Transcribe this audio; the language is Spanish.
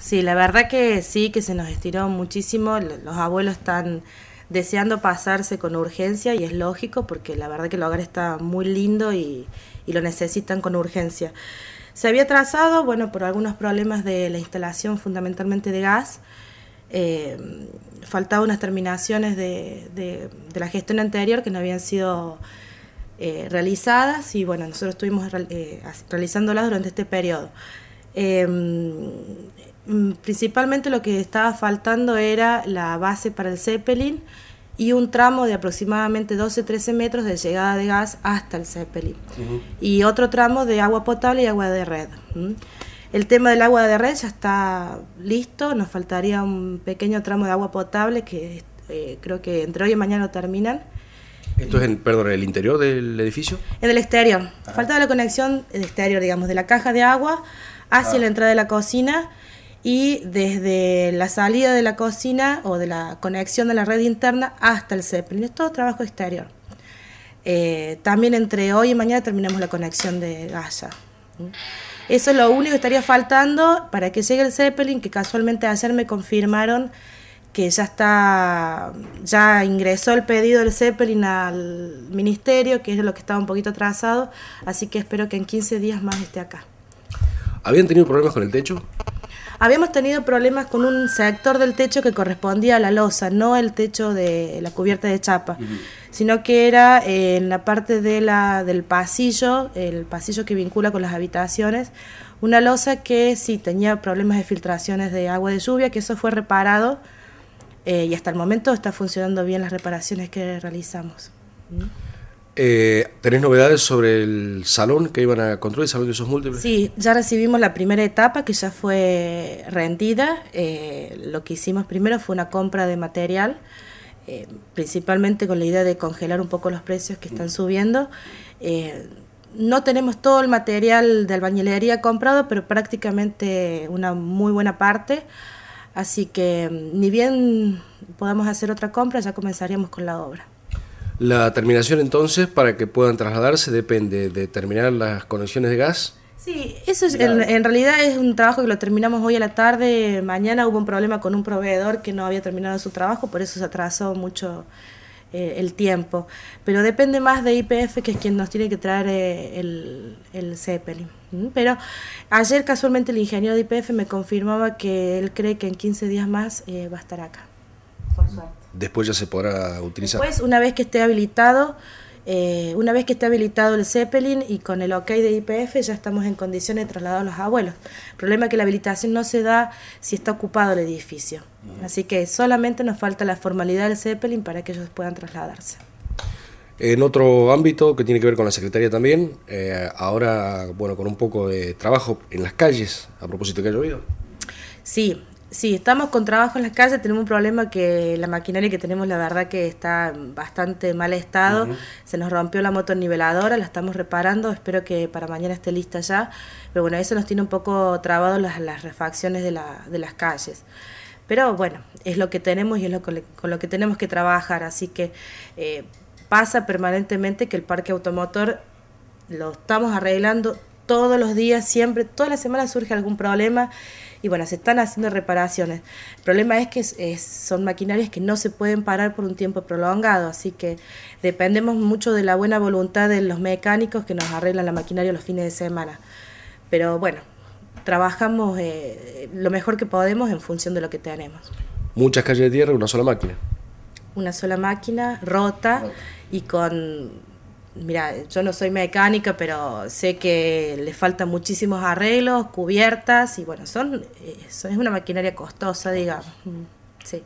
Sí, la verdad que sí, que se nos estiró muchísimo. Los abuelos están deseando pasarse con urgencia y es lógico porque la verdad que el hogar está muy lindo y, lo necesitan con urgencia. Se había trazado, bueno, por algunos problemas de la instalación fundamentalmente de gas, eh, faltaban unas terminaciones de, la gestión anterior que no habían sido eh, realizadas y bueno, nosotros estuvimos eh, realizándolas durante este periodo. Mm, principalmente lo que estaba faltando era la base para el Zeppelin y un tramo de aproximadamente 12-13 metros de llegada de gas hasta el Zeppelin. Y otro tramo de agua potable y agua de red. El tema del agua de red ya está listo, nos faltaría un pequeño tramo de agua potable que eh, creo que entre hoy y mañana lo terminan. ¿Esto es en, perdón, el interior del edificio? En el exterior. Ah. Falta la conexión exterior, digamos, de la caja de agua hacia ah. la entrada de la cocina y desde la salida de la cocina o de la conexión de la red interna hasta el Zeppelin. Es todo trabajo exterior. Eh, también entre hoy y mañana terminamos la conexión de gasa Eso es lo único que estaría faltando para que llegue el Zeppelin, que casualmente ayer me confirmaron que ya está, ya ingresó el pedido del Zeppelin al ministerio, que es lo que estaba un poquito atrasado, así que espero que en 15 días más esté acá. ¿Habían tenido problemas con el techo? Habíamos tenido problemas con un sector del techo que correspondía a la losa, no el techo de la cubierta de chapa, sino que era eh, en la parte de la, del pasillo, el pasillo que vincula con las habitaciones, una losa que sí tenía problemas de filtraciones de agua de lluvia, que eso fue reparado eh, y hasta el momento está funcionando bien las reparaciones que realizamos. ¿Mm? Eh, ¿Tenés novedades sobre el salón que iban a construir, el salón de usos múltiples? Sí, ya recibimos la primera etapa que ya fue rendida. Eh, lo que hicimos primero fue una compra de material, eh, principalmente con la idea de congelar un poco los precios que están subiendo. Eh, no tenemos todo el material de albañilería comprado, pero prácticamente una muy buena parte. Así que mm, ni bien podamos hacer otra compra, ya comenzaríamos con la obra. La terminación entonces para que puedan trasladarse depende de terminar las conexiones de gas. Sí, eso en, realidad es un trabajo que lo terminamos hoy a la tarde. Mañana hubo un problema con un proveedor que no había terminado su trabajo, por eso se atrasó mucho eh, el tiempo. Pero depende más de IPF, que es quien nos tiene que traer eh, el, el Pero ayer casualmente el ingeniero de IPF me confirmaba que él cree que en 15 días más eh, va a estar acá. Después ya se podrá utilizar. Pues una vez que esté habilitado, eh, una vez que esté habilitado el Zeppelin y con el OK de IPF ya estamos en condiciones de trasladar a los abuelos. El problema es que la habilitación no se da si está ocupado el edificio. Así que solamente nos falta la formalidad del Zeppelin para que ellos puedan trasladarse. En otro ámbito que tiene que ver con la Secretaría también, eh, ahora, bueno, con un poco de trabajo en las calles, a propósito que ha llovido. Sí, Sí, estamos con trabajo en las calles, tenemos un problema que la maquinaria que tenemos la verdad que está bastante mal estado, se nos rompió la moto niveladora, la estamos reparando, espero que para mañana esté lista ya, pero bueno, eso nos tiene un poco trabado las, refacciones de, las calles. Pero bueno, es lo que tenemos y es con, lo que tenemos que trabajar, así que eh, pasa permanentemente que el parque automotor lo estamos arreglando todos los días, siempre, toda la semana surge algún problema y bueno, se están haciendo reparaciones. El problema es que son maquinarias que no se pueden parar por un tiempo prolongado, así que dependemos mucho de la buena voluntad de los mecánicos que nos arreglan la maquinaria los fines de semana. Pero bueno, trabajamos eh, lo mejor que podemos en función de lo que tenemos. Muchas calles de tierra, una sola máquina. Una sola máquina, rota y con mira, yo no soy mecánica, pero sé que le faltan muchísimos arreglos, cubiertas y bueno, son, eh, es una maquinaria costosa, digamos. Sí.